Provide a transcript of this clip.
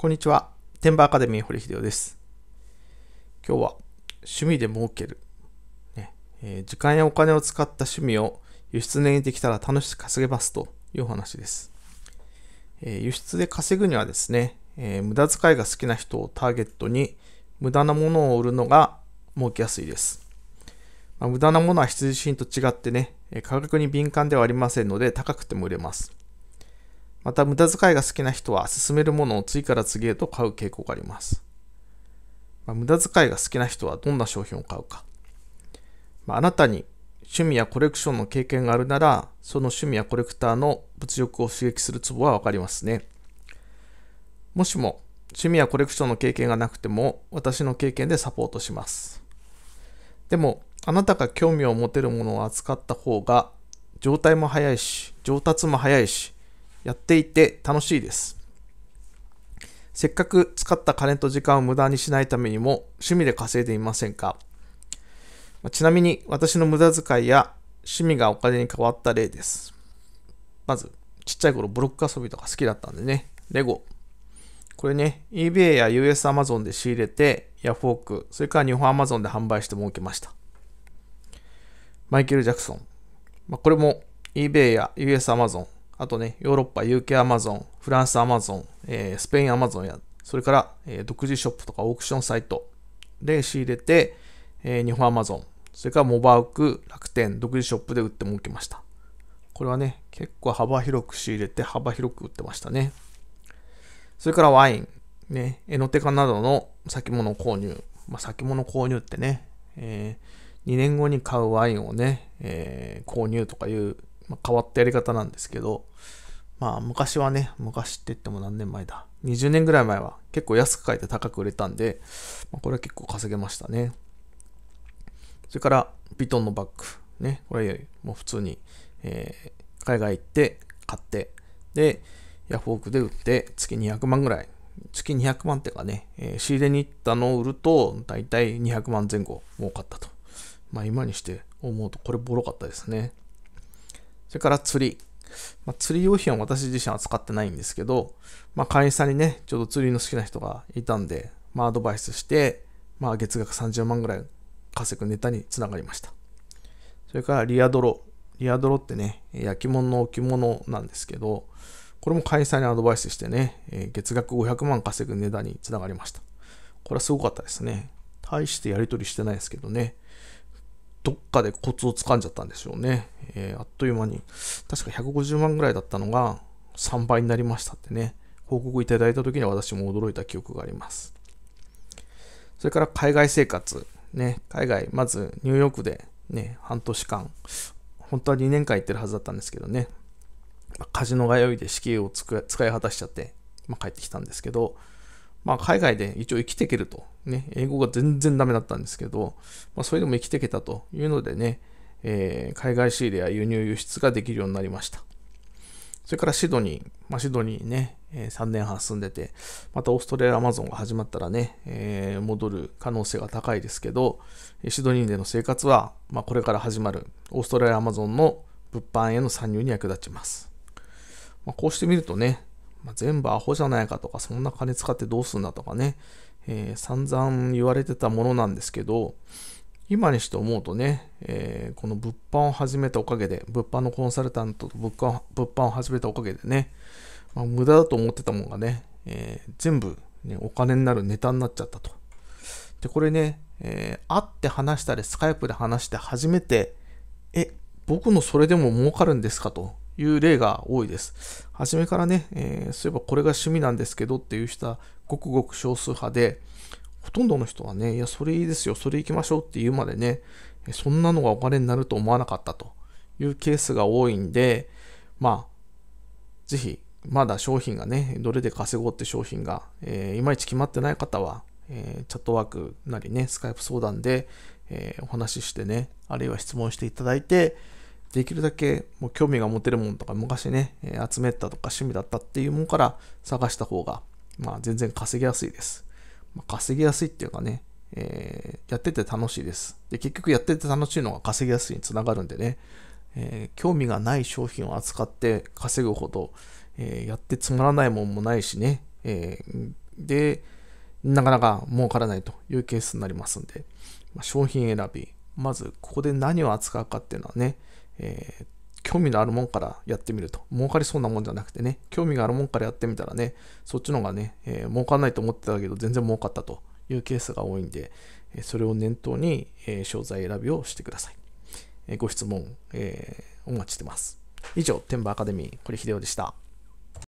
こんにちは。バーアカデミー堀秀夫です。今日は趣味で儲ける、ねえー、時間やお金を使った趣味を輸出にできたら楽しく稼げますというお話です。えー、輸出で稼ぐにはですね、えー、無駄遣いが好きな人をターゲットに無駄なものを売るのが儲けやすいです。まあ、無駄なものは必需品と違ってね、価格に敏感ではありませんので高くても売れます。また無駄遣いが好きな人は勧めるものを次から次へと買う傾向があります。まあ、無駄遣いが好きな人はどんな商品を買うか。まあ、あなたに趣味やコレクションの経験があるなら、その趣味やコレクターの物欲を刺激するツボはわかりますね。もしも趣味やコレクションの経験がなくても、私の経験でサポートします。でも、あなたが興味を持てるものを扱った方が、状態も早いし、上達も早いし、やっていて楽しいです。せっかく使った金と時間を無駄にしないためにも趣味で稼いでみませんかちなみに私の無駄遣いや趣味がお金に変わった例です。まず、ちっちゃい頃ブロック遊びとか好きだったんでね、レゴ。これね、eBay や US Amazon で仕入れて、ヤフオク、それから日本 Amazon で販売して儲けました。マイケル・ジャクソン。まあ、これも eBay や US Amazon、あとね、ヨーロッパ、UK アマゾン、フランスアマゾン、えー、スペインアマゾンや、それから、えー、独自ショップとかオークションサイトで仕入れて、えー、日本アマゾン、それからモバーク、楽天、独自ショップで売って儲けました。これはね、結構幅広く仕入れて幅広く売ってましたね。それからワイン、ね、エノテカなどの先物購入。まあ、先物購入ってね、えー、2年後に買うワインをね、えー、購入とかいうまあ、変わったやり方なんですけど、まあ昔はね、昔って言っても何年前だ。20年ぐらい前は結構安く買えて高く売れたんで、まあ、これは結構稼げましたね。それから、ビトンのバッグ。ね、これもう普通に、えー、海外行って買って、で、ヤフオクで売って月200万ぐらい。月200万ってかね、えー、仕入れに行ったのを売ると、だいたい200万前後儲かったと。まあ今にして思うとこれボロかったですね。それから釣り。まあ、釣り用品は私自身は使ってないんですけど、まあ、会員さんにね、ちょうど釣りの好きな人がいたんで、まあ、アドバイスして、まあ、月額30万ぐらい稼ぐネタにつながりました。それからリアドロ。リアドロってね、焼き物の置物なんですけど、これも会員さんにアドバイスしてね、月額500万稼ぐ値段につながりました。これはすごかったですね。大してやり取りしてないですけどね。どっかでコツを掴んじゃったんでしょうね。えー、あっという間に、確か150万ぐらいだったのが3倍になりましたってね、報告いただいた時に私も驚いた記憶があります。それから海外生活。ね、海外、まずニューヨークでね、半年間、本当は2年間行ってるはずだったんですけどね、カジノが通いで死刑を使い果たしちゃって、まあ、帰ってきたんですけど、まあ、海外で一応生きていけると、ね、英語が全然ダメだったんですけど、まあ、それでも生きていけたというのでね、えー、海外仕入れや輸入輸出ができるようになりました。それからシドニー、まあ、シドニーね、えー、3年半住んでて、またオーストラリア・アマゾンが始まったらね、えー、戻る可能性が高いですけど、シドニーでの生活は、まあ、これから始まるオーストラリア・アマゾンの物販への参入に役立ちます。まあ、こうしてみるとね、まあ、全部アホじゃないかとか、そんな金使ってどうすんだとかね、えー、散々言われてたものなんですけど、今にして思うとね、えー、この物販を始めたおかげで、物販のコンサルタントと物販物販を始めたおかげでね、まあ、無駄だと思ってたものがね、えー、全部、ね、お金になるネタになっちゃったと。で、これね、えー、会って話したり、スカイプで話して初めて、え、僕のそれでも儲かるんですかという例が多いです。初めからね、えー、そういえばこれが趣味なんですけどっていう人はごくごく少数派で、ほとんどの人はね、いや、それいいですよ、それ行きましょうって言うまでね、そんなのがお金になると思わなかったというケースが多いんで、まあ、ぜひ、まだ商品がね、どれで稼ごうって商品が、えー、いまいち決まってない方は、えー、チャットワークなりね、スカイプ相談で、えー、お話ししてね、あるいは質問していただいて、できるだけもう興味が持てるものとか昔ね、え集めたとか趣味だったっていうものから探した方が、まあ、全然稼ぎやすいです。まあ、稼ぎやすいっていうかね、えー、やってて楽しいです。で、結局やってて楽しいのが稼ぎやすいにつながるんでね、えー、興味がない商品を扱って稼ぐほど、えー、やってつまらないもんもないしね、えで、なかなか儲からないというケースになりますんで、まあ、商品選び、まずここで何を扱うかっていうのはね、えー、興味のあるもんからやってみると。儲かりそうなもんじゃなくてね、興味があるもんからやってみたらね、そっちの方がね、えー、儲かんないと思ってたけど、全然儲かったというケースが多いんで、えそれを念頭に、えー、商材選びをしてください。えご質問、えお待ちしてます。以上、天馬アカデミー、堀秀夫でした。